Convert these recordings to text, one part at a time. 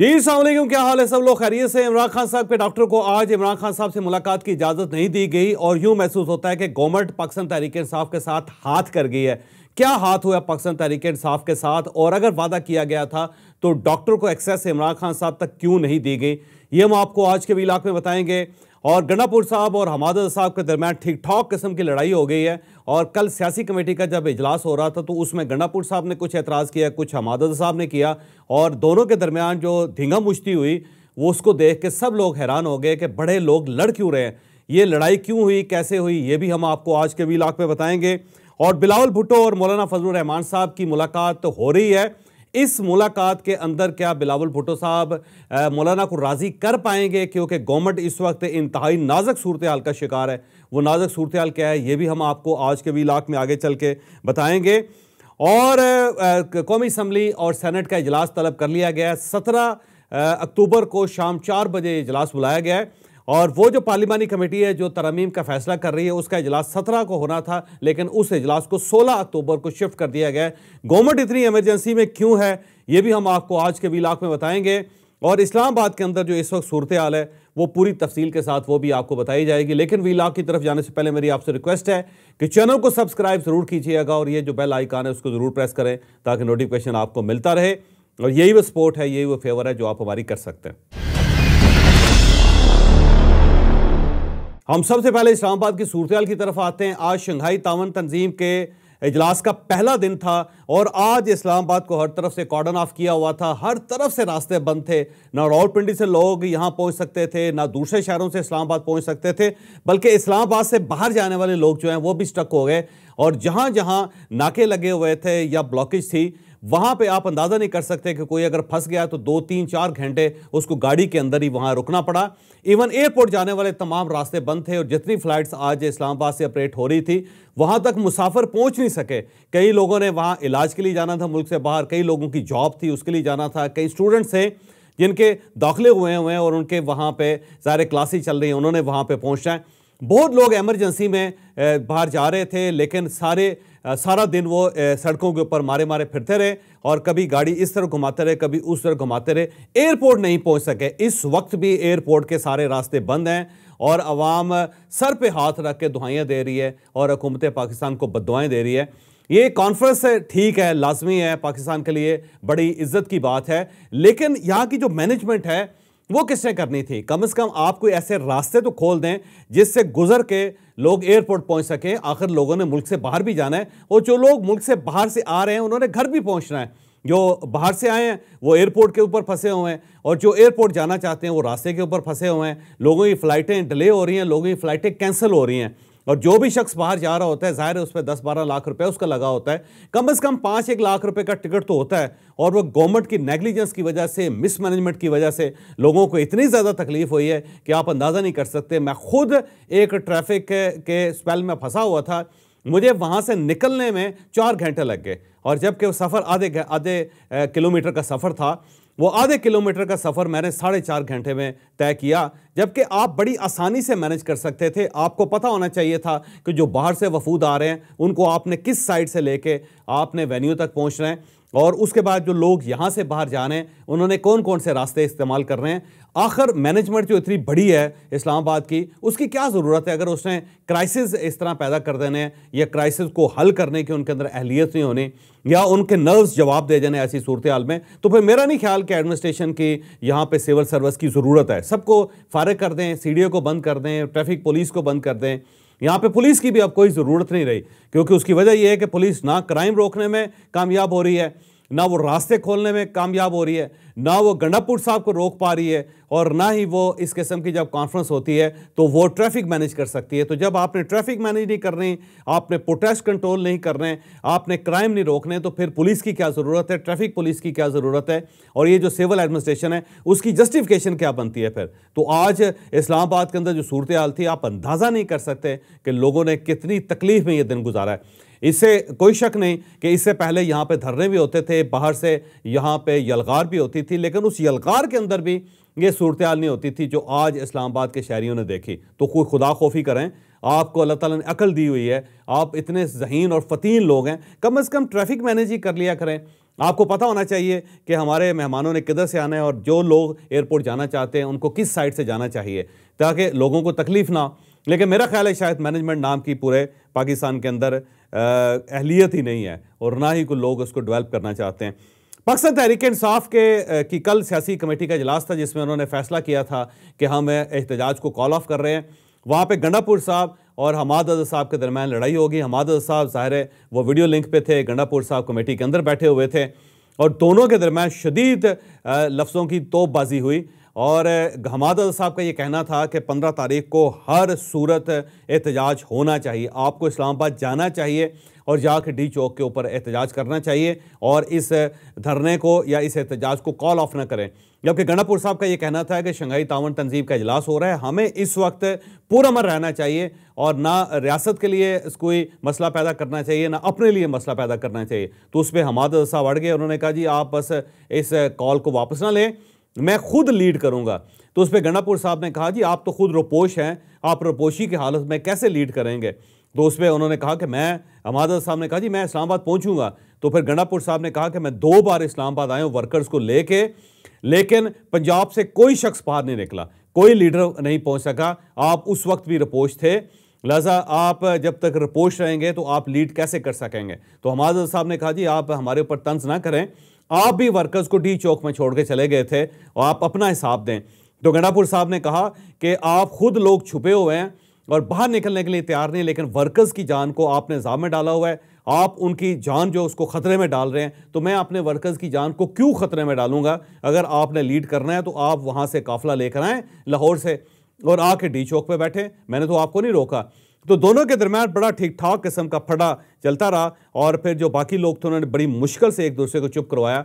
जी सलामकुम क्या हाल है सब लोग खैरियत से इमरान खान साहब के डॉक्टर को आज इमरान खान साहब से मुलाकात की इजाज़त नहीं दी गई और यूँ महसूस होता है कि गवर्नमेंट पाकिस्तान तहरीक इंसाफ के साथ हाथ कर गई है क्या हाथ हुआ पाकिस्तान तहरीक इंसाफ के साथ और अगर वादा किया गया था तो डॉक्टर को एक्सेस इमरान खान साहब तक क्यों नहीं दी गई ये हम आपको आज के भी इलाक में बताएंगे और गन्नापुर साहब और हमादत साहब के दरमियान ठीक ठाक किस्म की लड़ाई हो गई है और कल सियासी कमेटी का जब इजलास हो रहा था तो उसमें गन्नापुर साहब ने कुछ एतराज़ किया कुछ हमादत साहब ने किया और दोनों के दरमियान जो धींगा मुश्ती हुई वो उसको देख के सब लोग हैरान हो गए कि बड़े लोग लड़ क्यों रहे हैं ये लड़ाई क्यों हुई कैसे हुई ये भी हम आपको आज के वीलाग में बताएंगे और बिलावल भुट्टो और मौलाना फजल रहमान साहब की मुलाकात तो हो रही है इस मुलाकात के अंदर क्या बिलावल भुटो साहब मौलाना को राज़ी कर पाएंगे क्योंकि गवर्नमेंट इस वक्त इंतहाई नाजक सूरत हाल का शिकार है वो नाजक सूरत हाल क्या है ये भी हम आपको आज के भी लाख में आगे चल के बताएँगे और कौमी असम्बली और सैनट का इजलास तलब कर लिया गया है सत्रह अक्टूबर को शाम चार बजे इजलास बुलाया गया है और वो जो पार्लिमानी कमेटी है जो तरमीम का फैसला कर रही है उसका इजलास सत्रह को होना था लेकिन उस इजलास को सोलह अक्टूबर को शिफ्ट कर दिया गया गवर्नमेंट इतनी एमरजेंसी में क्यों है ये भी हम आपको आज के वीलाक में बताएंगे और इस्लामाबाद के अंदर जो इस वक्त सूरत हाल है वो पूरी तफसील के साथ वो भी आपको बताई जाएगी लेकिन वीलाक की तरफ जाने से पहले मेरी आपसे रिक्वेस्ट है कि चैनल को सब्सक्राइब ज़रूर कीजिएगा और ये जो बेल आइकान है उसको ज़रूर प्रेस करें ताकि नोटिफिकेशन आपको मिलता रहे और यही वो सपोर्ट है यही वो फेवर है जो आप हमारी कर सकते हैं हम सबसे पहले इस्लामाबाद की सूरत की तरफ आते हैं आज शंघाई तावन तंजीम के इजलास का पहला दिन था और आज इस्लामाबाद को हर तरफ से कॉर्डन ऑफ किया हुआ था हर तरफ से रास्ते बंद थे ना रावलपिंडी से लोग यहाँ पहुँच सकते थे ना दूसरे शहरों से इस्लामाबाद पहुँच सकते थे बल्कि इस्लामाबाद से बाहर जाने वाले लोग जो हैं वो भी स्टक हो गए और जहाँ जहाँ नाके लगे हुए थे या ब्लॉकेज थी वहाँ पे आप अंदाज़ा नहीं कर सकते कि कोई अगर फंस गया तो दो तीन चार घंटे उसको गाड़ी के अंदर ही वहाँ रुकना पड़ा इवन एयरपोर्ट जाने वाले तमाम रास्ते बंद थे और जितनी फ़्लाइट्स आज इस्लामाबाद से ऑपरेट हो रही थी वहाँ तक मुसाफिर पहुँच नहीं सके कई लोगों ने वहाँ इलाज के लिए जाना था मुल्क से बाहर कई लोगों की जॉब थी उसके लिए जाना था कई स्टूडेंट्स थे जिनके दाखिले हुए हुए हैं और उनके वहाँ पे ज़ाहिर क्लासेस चल रही हैं उन्होंने वहाँ पे पहुँचना है बहुत लोग एमरजेंसी में बाहर जा रहे थे लेकिन सारे सारा दिन वो सड़कों के ऊपर मारे मारे फिरते रहे और कभी गाड़ी इस तरफ घुमाते रहे कभी उस तरफ घुमाते रहे एयरपोर्ट नहीं पहुंच सके इस वक्त भी एयरपोर्ट के सारे रास्ते बंद हैं और आवाम सर पे हाथ रख के दुआएँ दे रही है और हुकूमत पाकिस्तान को बदवाएँ दे रही है ये कॉन्फ्रेंस ठीक है लाजमी है पाकिस्तान के लिए बड़ी इज्जत की बात है लेकिन यहाँ की जो मैनेजमेंट है वो किसने करनी थी कम से कम आप कोई ऐसे रास्ते तो खोल दें जिससे गुजर के लोग एयरपोर्ट पहुंच सकें आखिर लोगों ने मुल्क से बाहर भी जाना है और जो लोग मुल्क से बाहर से आ रहे हैं उन्होंने घर भी पहुंचना है जो बाहर से आए हैं वो एयरपोर्ट के ऊपर फंसे हुए हैं और जो एयरपोर्ट जाना चाहते हैं वो रास्ते के ऊपर फंसे हुए हैं लोगों की फ़्लाइटें डिले हो रही हैं लोगों की फ़्लाइटें कैंसिल हो रही हैं और जो भी शख्स बाहर जा रहा होता है जाहिर है उस पर दस बारह लाख रुपए उसका लगा होता है कम अज़ कम पाँच एक लाख रुपए का टिकट तो होता है और वो गवर्नमेंट की नेग्लिजेंस की वजह से मिसमैनेजमेंट की वजह से लोगों को इतनी ज़्यादा तकलीफ हुई है कि आप अंदाज़ा नहीं कर सकते मैं खुद एक ट्रैफिक के स्पेल में फंसा हुआ था मुझे वहाँ से निकलने में चार घंटे लग गए और जबकि वो सफ़र आधे आधे किलोमीटर का सफ़र था वो आधे किलोमीटर का सफ़र मैंने साढ़े चार घंटे में तय किया जबकि आप बड़ी आसानी से मैनेज कर सकते थे आपको पता होना चाहिए था कि जो बाहर से वफूद आ रहे हैं उनको आपने किस साइड से लेके आपने वेन्यू तक पहुंचना है और उसके बाद जो लोग यहाँ से बाहर जा रहे हैं उन्होंने कौन कौन से रास्ते इस्तेमाल कर रहे हैं आखिर मैनेजमेंट जो इतनी बड़ी है इस्लामाबाद की उसकी क्या ज़रूरत है अगर उसने क्राइसिस इस तरह पैदा कर देने या क्राइसिस को हल करने की उनके अंदर अहलियत नहीं होनी या उनके नर्व्स जवाब दे जाने ऐसी सूरत हाल में तो फिर मेरा नहीं ख्याल कि एडमिनिस्ट्रेशन की यहाँ पे सिविल सर्विस की ज़रूरत है सबको फारग कर दें सी को बंद कर दें ट्रैफिक पुलिस को बंद कर दें यहाँ पे पुलिस की भी अब कोई ज़रूरत नहीं रही क्योंकि उसकी वजह यह है कि पुलिस ना क्राइम रोकने में कामयाब हो रही है ना वो रास्ते खोलने में कामयाब हो रही है ना वो गंडापुर साहब को रोक पा रही है और ना ही वो इस किस्म की जब कॉन्फ्रेंस होती है तो वो ट्रैफिक मैनेज कर सकती है तो जब आपने ट्रैफिक मैनेज नहीं रही आपने प्रोटेस्ट कंट्रोल नहीं करने आपने क्राइम नहीं रोकने तो फिर पुलिस की क्या ज़रूरत है ट्रैफिक पुलिस की क्या ज़रूरत है और ये जो सिविल एडमिनिस्ट्रेशन है उसकी जस्टिफिकेशन क्या बनती है फिर तो आज इस्लामाबाद के अंदर जो सूरत हाल थी आप अंदाज़ा नहीं कर सकते कि लोगों ने कितनी तकलीफ में ये दिन गुजारा है इससे कोई शक नहीं कि इससे पहले यहाँ पे धरने भी होते थे बाहर से यहाँ पे यलगार भी होती थी लेकिन उस यलगार के अंदर भी ये सूरत नहीं होती थी जो आज इस्लामाबाद के शहरीों ने देखी तो कोई खुदा खोफी करें आपको अल्लाह ताला ने अकल दी हुई है आप इतने जहीन और फतीन लोग हैं कम अज़ कम ट्रैफिक मैनेज ही कर लिया करें आपको पता होना चाहिए कि हमारे मेहमानों ने किधर से आना है और जो लोग एयरपोर्ट जाना चाहते हैं उनको किस साइड से जाना चाहिए ताकि लोगों को तकलीफ़ ना लेकिन मेरा ख्याल है शायद मैनेजमेंट नाम की पूरे पाकिस्तान के अंदर अहलियत ही नहीं है और ना ही कुछ लोग उसको डेवलप करना चाहते हैं पाकिस्तान तहरीक इंसाफ के की कल सियासी कमेटी का इजलास था जिसमें उन्होंने फैसला किया था कि हम एहतजाज को कॉल ऑफ कर रहे हैं वहाँ पर गंडापुर साहब और हमाद अजहर साहब के दरमियान लड़ाई होगी हमाद अजहर साहब ज़ाहिर वो वीडियो लिंक पे थे गंडापुर साहब कमेटी के अंदर बैठे हुए थे और दोनों के दरमियान शदीद लफ्ज़ों की तोपबाजी हुई और हमादा साहब का ये कहना था कि पंद्रह तारीख को हर सूरत एहतजाज होना चाहिए आपको इस्लामाबाद जाना चाहिए और जाकर डी चौक के ऊपर एहतजाज करना चाहिए और इस धरने को या इस एहतजाज को कॉल ऑफ ना करें जबकि गणापुर साहब का ये कहना था कि शंघाई तावन तंजीब का इजलास हो रहा है हमें इस वक्त पुरमर रहना चाहिए और ना रियासत के लिए कोई मसला पैदा करना चाहिए ना अपने लिए मसला पैदा करना चाहिए तो उस पर हमाद साहब अड़ गए उन्होंने कहा जी आप बस इस कॉल को वापस ना लें मैं खुद लीड करूंगा तो उस पर गणापुर साहब ने कहा जी आप तो खुद रोपोश हैं आप रोपोशी की हालत में कैसे लीड करेंगे तो उस पर उन्होंने कहा कि मैं अमादत साहब ने कहा जी मैं इस्लामाबाद पहुंचूंगा तो फिर गणापुर साहब ने कहा कि मैं दो बार इस्लामाबाद आया हूँ वर्कर्स को लेके लेकिन पंजाब से कोई शख्स बाहर नहीं निकला कोई लीडर नहीं पहुँच सका आप उस वक्त भी रपोश थे लिहाजा आप जब तक रपोश रहेंगे तो आप लीड कैसे कर सकेंगे तो हमाद साहब ने कहा जी आप हमारे ऊपर तंज ना करें आप भी वर्कर्स को डी चौक में छोड़ के चले गए थे और आप अपना हिसाब दें तो गंडापुर साहब ने कहा कि आप खुद लोग छुपे हुए हैं और बाहर निकलने के लिए तैयार नहीं लेकिन वर्कर्स की जान को आपने जाम में डाला हुआ है आप उनकी जान जो उसको ख़तरे में डाल रहे हैं तो मैं अपने वर्कर्स की जान को क्यों ख़तरे में डालूंगा अगर आपने लीड करना है तो आप वहाँ से काफिला लेकर आएँ लाहौर से और आके डी चौक पर बैठे मैंने तो आपको नहीं रोका तो दोनों के दरमियान बड़ा ठीक ठाक किस्म का फटा चलता रहा और फिर जो बाकी लोग थे उन्होंने बड़ी मुश्किल से एक दूसरे को चुप करवाया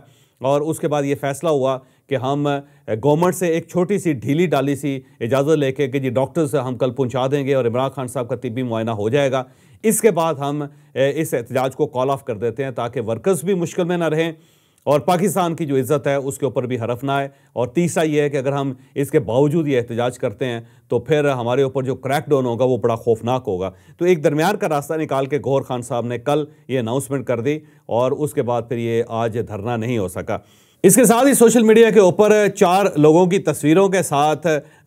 और उसके बाद ये फैसला हुआ कि हम गवर्नमेंट से एक छोटी सी ढीली डाली सी इजाज़त लेके कि जी डॉक्टर्स हम कल पहुंचा देंगे और इमरान खान साहब का तबी मुआयना हो जाएगा इसके बाद हम इस एहतजाज को कॉल ऑफ कर देते हैं ताकि वर्कर्स भी मुश्किल में ना रहें और पाकिस्तान की जो इज़्ज़त है उसके ऊपर भी हरफ ना आए और तीसरा ये है कि अगर हम इसके बावजूद ये एहतजाज करते हैं तो फिर हमारे ऊपर जो क्रैक डाउन होगा वो बड़ा खौफनाक होगा तो एक दरमियान का रास्ता निकाल के गौर खान साहब ने कल ये अनाउंसमेंट कर दी और उसके बाद फिर ये आज धरना नहीं हो सका इसके साथ ही सोशल मीडिया के ऊपर चार लोगों की तस्वीरों के साथ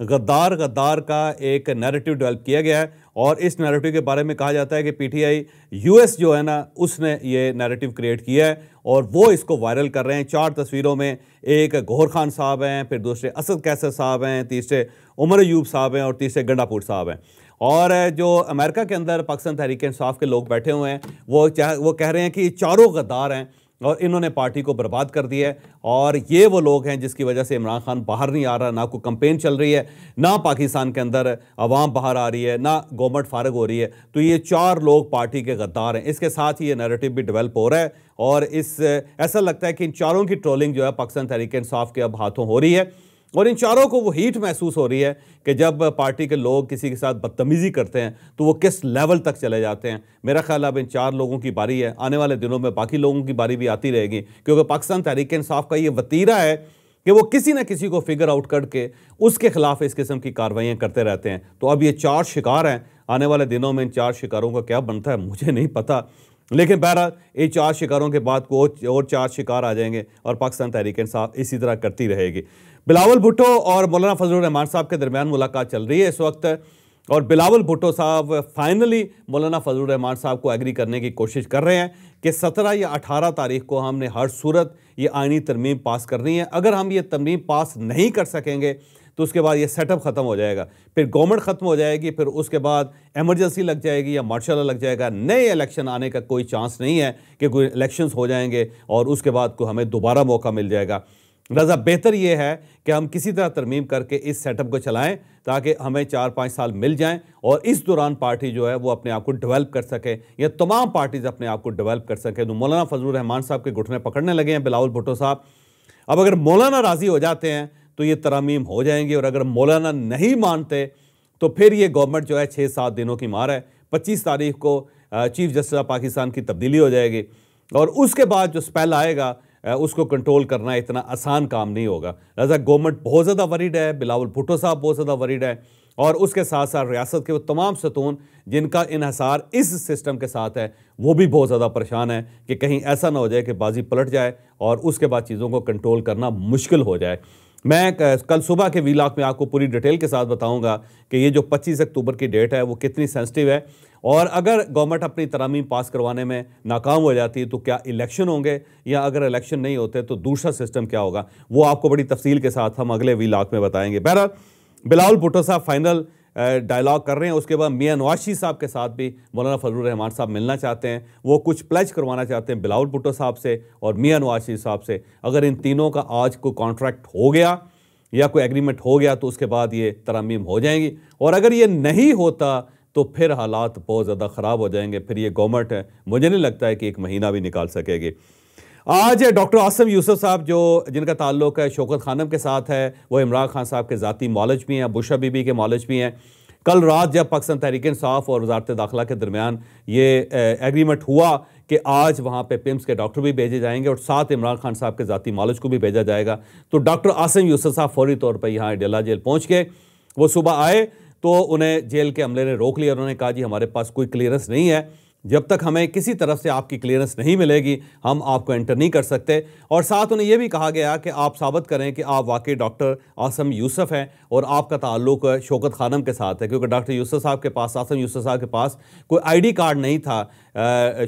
गद्दार गद्दार का एक नैरेटिव डेवलप किया गया है और इस नैरेटिव के बारे में कहा जाता है कि पीटीआई यूएस जो है ना उसने ये नैरेटिव क्रिएट किया है और वो इसको वायरल कर रहे हैं चार तस्वीरों में एक गोहर खान साहब हैं फिर दूसरे असद कैसर साहब हैं तीसरे उमर यूब साहब हैं और तीसरे गंडापुर साहब हैं और जो अमेरिका के अंदर पाकिस्तान तहरीक इंसाफ के लोग बैठे हुए हैं वो चाह वो कह रहे हैं कि चारों गद्दार हैं और इन्होंने पार्टी को बर्बाद कर दिया है और ये वो लोग हैं जिसकी वजह से इमरान खान बाहर नहीं आ रहा ना कोई कंपेन चल रही है ना पाकिस्तान के अंदर आवाम बाहर आ रही है ना गवर्नमेंट फारग हो रही है तो ये चार लोग पार्टी के गद्दार हैं इसके साथ ही ये नैरेटिव भी डेवलप हो रहा है और इस ऐसा लगता है कि इन चारों की ट्रोलिंग जो है पाकिस्तान तहरीक इंसाफ के अब हाथों हो रही है और इन चारों को वो हीट महसूस हो रही है कि जब पार्टी के लोग किसी के साथ बदतमीज़ी करते हैं तो वो किस लेवल तक चले जाते हैं मेरा ख्याल अब इन चार लोगों की बारी है आने वाले दिनों में बाकी लोगों की बारी भी आती रहेगी क्योंकि पाकिस्तान तहरीक इंसाफ का ये वतीरा है कि वो किसी न किसी को फिगर आउट करके उसके खिलाफ इस किस्म की कार्रवाइयाँ करते रहते हैं तो अब ये चार शिकार हैं आने वाले दिनों में इन चार शिकारों का क्या बनता है मुझे नहीं पता लेकिन बहरहाल ये चार शिकारों के बाद को और चार शिकार आ जाएंगे और पाकिस्तान तहरीक इंसाफ इसी तरह करती रहेगी बिलावल भुट्टो और मौलाना फजलान साहब के दरमियान मुलाकात चल रही है इस वक्त और बिलावल भुट्टो साहब फाइनली मौलाना फजलान साहब को एग्री करने की कोशिश कर रहे हैं कि 17 या 18 तारीख को हमने हर सूरत ये आइनी तरमीम पास करनी है अगर हम ये तरमीम पास नहीं कर सकेंगे तो उसके बाद ये सेटअप ख़त्म हो जाएगा फिर गवर्नमेंट ख़त्म हो जाएगी फिर उसके बाद एमरजेंसी लग जाएगी या मार्शल लग जाएगा नए इलेक्शन आने का कोई चांस नहीं है कि कोई इलेक्शन हो जाएंगे और उसके बाद को हमें दोबारा मौका मिल जाएगा लिहाजा बेहतर ये है कि हम किसी तरह तरमीम करके इस सेटअप को चलाएँ ताकि हमें चार पाँच साल मिल जाएँ और इस दौरान पार्टी जो है वो अपने आप को डेवलप कर सके या तमाम पार्टीज़ अपने आप को डेवलप कर सकें तो मौलाना फजल रहमान साहब के घुटने पकड़ने लगे हैं बिलाउल भुटो साहब अब अगर मौलाना राज़ी हो जाते हैं तो ये तरामीम हो जाएंगी और अगर मौलाना नहीं मानते तो फिर ये गवर्नमेंट जो है छः सात दिनों की मार है पच्चीस तारीख को चीफ जस्टिस ऑफ पाकिस्तान की तब्दीली हो जाएगी और उसके बाद जो स्पेल आएगा उसको कंट्रोल करना इतना आसान काम नहीं होगा लिहाजा गवर्नमेंट बहुत ज़्यादा वरीड है बिलावल भुट्टो साहब बहुत ज़्यादा वरीड है और उसके साथ साथ रियासत के वो तमाम सतून जिनका इहसार इस सिस्टम के साथ है वो भी बहुत ज़्यादा परेशान है कि कहीं ऐसा ना हो जाए कि बाजी पलट जाए और उसके बाद चीज़ों को कंट्रोल करना मुश्किल हो जाए मैं कल सुबह के वीलाग में आपको पूरी डिटेल के साथ बताऊंगा कि ये जो 25 अक्टूबर की डेट है वो कितनी सेंसिटिव है और अगर गवर्नमेंट अपनी तरामीम पास करवाने में नाकाम हो जाती है तो क्या इलेक्शन होंगे या अगर इलेक्शन नहीं होते तो दूसरा सिस्टम क्या होगा वो आपको बड़ी तफसील के साथ हम अगले वीलाग में बताएंगे बहरहाल बिलाल भुटो साहब फाइनल डायलॉग कर रहे हैं उसके बाद मियाँ नवाशी साहब के साथ भी मौलाना फजल रहमान साहब मिलना चाहते हैं वो कुछ प्लेज करवाना चाहते हैं बिलावल भुट्टो साहब से और मियाँ नवाशी साहब से अगर इन तीनों का आज कोई कॉन्ट्रैक्ट हो गया या कोई एग्रीमेंट हो गया तो उसके बाद ये तरामीम हो जाएंगी और अगर ये नहीं होता तो फिर हालात बहुत ज़्यादा ख़राब हो जाएंगे फिर ये गवर्नमेंट है मुझे नहीं लगता है कि एक महीना भी निकाल सकेगी आज डॉक्टर आसम यूसुफ साहब जो जिनका ताल्लुक है शोकत खानम के साथ है वो इमरान खान साहब के ज़ाती मॉलज भी हैं बुशा बीबी के मॉलज भी हैं कल रात जब पाकिस्तान तहरीक इंसाफ और वजारत दाखिला के दरमियान ये एग्रीमेंट हुआ कि आज वहाँ पे पिम्स के डॉक्टर भी भेजे जाएंगे और साथ इमरान खान साहब के ज़ाती मॉलज को भी भेजा जाएगा तो डॉक्टर आसम यूसुफ साहब फौरी तौर पर यहाँ डेला जेल पहुँच गए वो सुबह आए तो उन्हें जेल के हमले ने रोक लिया उन्होंने कहा जी हमारे पास कोई क्लियरेंस नहीं है जब तक हमें किसी तरफ से आपकी क्लियरेंस नहीं मिलेगी हम आपको एंटर नहीं कर सकते और साथ उन्हें यह भी कहा गया कि आप साबित करें कि आप वाकई डॉक्टर आसम यूसुफ हैं और आपका ताल्लुक शोकत खानम के साथ है क्योंकि डॉक्टर यूसुफ साहब के पास आसम यूसुफ साहब के पास कोई आईडी कार्ड नहीं था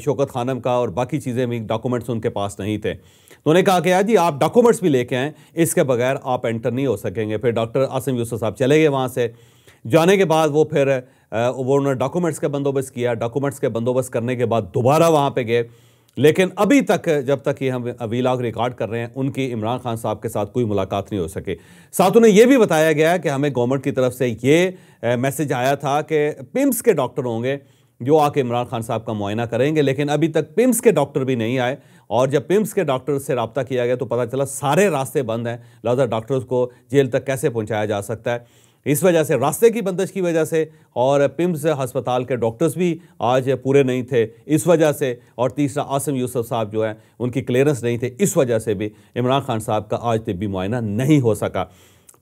शोकत खानम का और बाकी चीज़ें भी डॉक्यूमेंट्स उनके पास नहीं थे तो उन्हें कहा गया जी आप डॉक्यूमेंट्स भी लेके आएँ इसके बगैर आप एंटर नहीं हो सकेंगे फिर डॉक्टर आसम यूसुफ साहब चले गए वहाँ से जाने के बाद वो फिर उन्होंने डॉक्यूमेंट्स का बंदोबस्त किया डॉक्यूमेंट्स के बंदोबस्त करने के बाद दोबारा वहाँ पर गए लेकिन अभी तक जब तक ये हम वीलाग रिकॉर्ड कर रहे हैं उनकी इमरान खान साहब के साथ कोई मुलाकात नहीं हो सके साथ उन्हें यह भी बताया गया कि हमें गवर्नमेंट की तरफ से ये मैसेज आया था कि पिम्स के डॉक्टर होंगे जो आके इमरान खान साहब का मुआयना करेंगे लेकिन अभी तक पिम्स के डॉक्टर भी नहीं आए और जब पिम्स के डॉक्टर से रबता किया गया तो पता चला सारे रास्ते बंद हैं लिहाजा डॉक्टर्स को जेल तक कैसे पहुँचाया जा सकता है इस वजह से रास्ते की बंदिश की वजह से और पिम्स अस्पताल के डॉक्टर्स भी आज पूरे नहीं थे इस वजह से और तीसरा आसम यूसुफ साहब जो है उनकी क्लियरेंस नहीं थे इस वजह से भी इमरान खान साहब का आज तबी मुआयना नहीं हो सका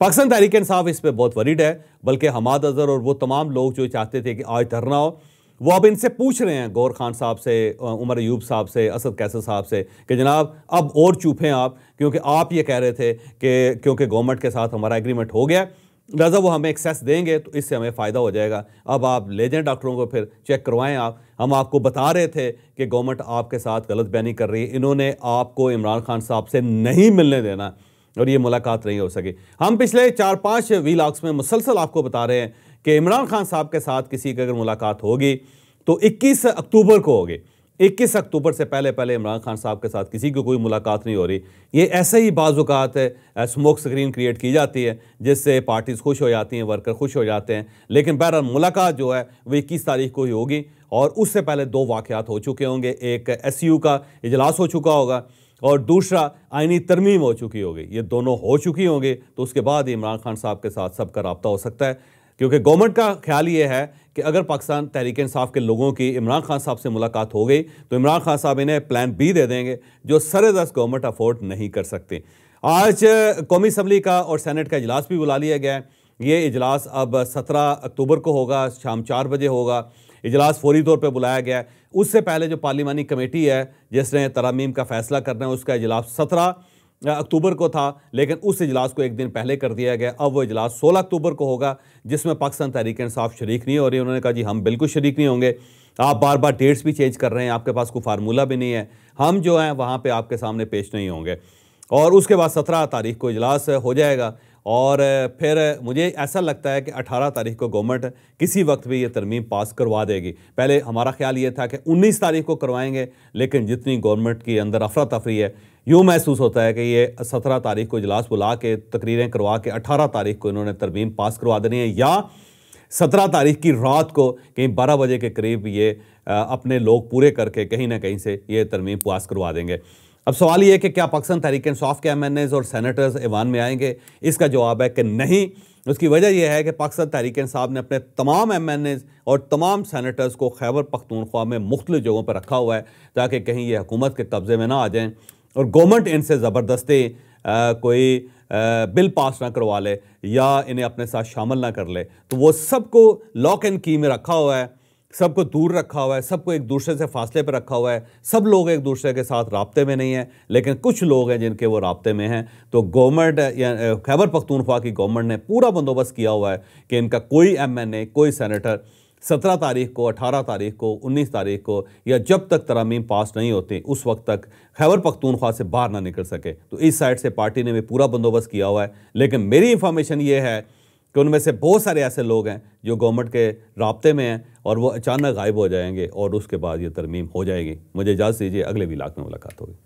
पाकिस्तान तहरीक साहब इस पर बहुत वरीड है बल्कि हमाद अजहर और वो तमाम लोग जो चाहते थे कि आज धरना हो वो अब इनसे पूछ रहे हैं गौर खान साहब से उमर यूब साहब से असद कैसर साहब से कि जनाब अब और चूपें आप क्योंकि आप ये कह रहे थे कि क्योंकि गवर्नमेंट के साथ हमारा एग्रीमेंट हो गया लिहाजा वो हमें एक्सेस देंगे तो इससे हमें फ़ायदा हो जाएगा अब आप ले जाएँ डॉक्टरों को फिर चेक करवाएं आप हम आपको बता रहे थे कि गवर्नमेंट आपके साथ गलत बयानी कर रही है इन्होंने आपको इमरान खान साहब से नहीं मिलने देना और ये मुलाकात नहीं हो सकी हम पिछले चार पाँच वीलाग्स में मुसलसल आपको बता रहे हैं कि इमरान खान साहब के साथ किसी की अगर मुलाकात होगी तो इक्कीस अक्टूबर को होगी इक्कीस अक्टूबर से पहले पहले इमरान खान साहब के साथ किसी की कोई मुलाकात नहीं हो रही ये ऐसे ही बाजुकात है स्मोक स्क्रीन क्रिएट की जाती है जिससे पार्टीज़ खुश हो जाती हैं वर्कर खुश हो जाते हैं लेकिन बहरहाल मुलाकात जो है वो इक्कीस तारीख को ही होगी और उससे पहले दो वाक़ात हो चुके होंगे एक एस का इजलास हो चुका होगा और दूसरा आइनी तरमीम हो चुकी होगी ये दोनों हो चुकी होंगे तो उसके बाद इमरान खान साहब के साथ सबका रबता हो सकता है क्योंकि गवर्नमेंट का ख्याल ये है कि अगर पाकिस्तान तहरीक इंसाफ के लोगों की इमरान खान साहब से मुलाकात हो गई तो इमरान खान साहब इन्हें प्लान बी दे देंगे जो सरदस्त गवर्नमेंट अफोर्ड नहीं कर सकते आज कौमी असम्बली का और सैनट का इजलास भी बुला लिया गया है ये इजलास अब सत्रह अक्टूबर को होगा शाम चार बजे होगा इजलास फौरी तौर पर बुलाया गया है उससे पहले जो पार्लिमानी कमेटी है जिसने तरामीम का फैसला करना है उसका इजलास सत्रह अक्टूबर को था लेकिन उस इजलास को एक दिन पहले कर दिया गया अब वो इजलास 16 अक्टूबर को होगा जिसमें पाकिस्तान तहरीक इंसाफ शरीक नहीं हो रही उन्होंने कहा जी हम बिल्कुल शरीक नहीं होंगे आप बार बार डेट्स भी चेंज कर रहे हैं आपके पास कोई फार्मूला भी नहीं है हम जो हैं वहाँ पर आपके सामने पेश नहीं होंगे और उसके बाद सत्रह तारीख को इजलास हो जाएगा और फिर मुझे ऐसा लगता है कि 18 तारीख को गवर्नमेंट किसी वक्त भी ये तरमीम पास करवा देगी पहले हमारा ख्याल ये था कि 19 तारीख को करवाएंगे लेकिन जितनी गवर्नमेंट की अंदर अफरा तफरी है यूँ महसूस होता है कि ये सत्रह तारीख को इजलास बुला के तकरीरें करवा के अठारह तारीख को इन्होंने तरमीम पास करवा देनी है या सत्रह तारीख की रात को कहीं बारह बजे के करीब ये अपने लोग पूरे करके कहीं ना कहीं से ये तरमीम पास करवा देंगे अब सवाल ये है कि क्या पाकिस्तान तहरीक इंसाफ के एम एन एज़ और सैनिटर्स ईवान में आएंगे इसका जवाब है कि नहीं उसकी वजह यह है कि पाकिस्तान तहरीक इंसाफ ने अपने तमाम एम एन एज़ और तमाम सैनिटर्स को खैबर पखतूनख्वा में मुख्तु जगहों पर रखा हुआ है ताकि कहीं ये हुकूमत के कब्ज़े में ना आ जाएँ और गवर्नमेंट इनसे ज़बरदस्ती कोई बिल पास ना करवा ले या इन्हें अपने साथ शामिल ना कर ले तो वो सबको लॉक एंड की में रखा हुआ है सबको दूर रखा हुआ है सबको एक दूसरे से फासले पर रखा हुआ है सब लोग एक दूसरे के साथ रबते में नहीं हैं लेकिन कुछ लोग हैं जिनके वो रबते में हैं तो गवर्नमेंट या खैबर पख्तूनख्वा की गवर्नमेंट ने पूरा बंदोबस्त किया हुआ है कि इनका कोई एम एन ए कोई सैनिटर सत्रह तारीख को अठारह तारीख को उन्नीस तारीख को या जब तक तरामीम पास नहीं होते उस वक्त तक खैबर पख्तूनख्वा से बाहर ना निकल सके तो इस साइड से पार्टी ने भी पूरा बंदोबस्त किया हुआ है लेकिन मेरी इंफॉर्मेशन ये है कि उनमें से बहुत सारे ऐसे लोग हैं जो गवर्नमेंट के रबते में हैं और वो अचानक गायब हो जाएंगे और उसके बाद ये तरमीम हो जाएगी मुझे इजाज़त दीजिए अगले भी लाख में मुलाकात होगी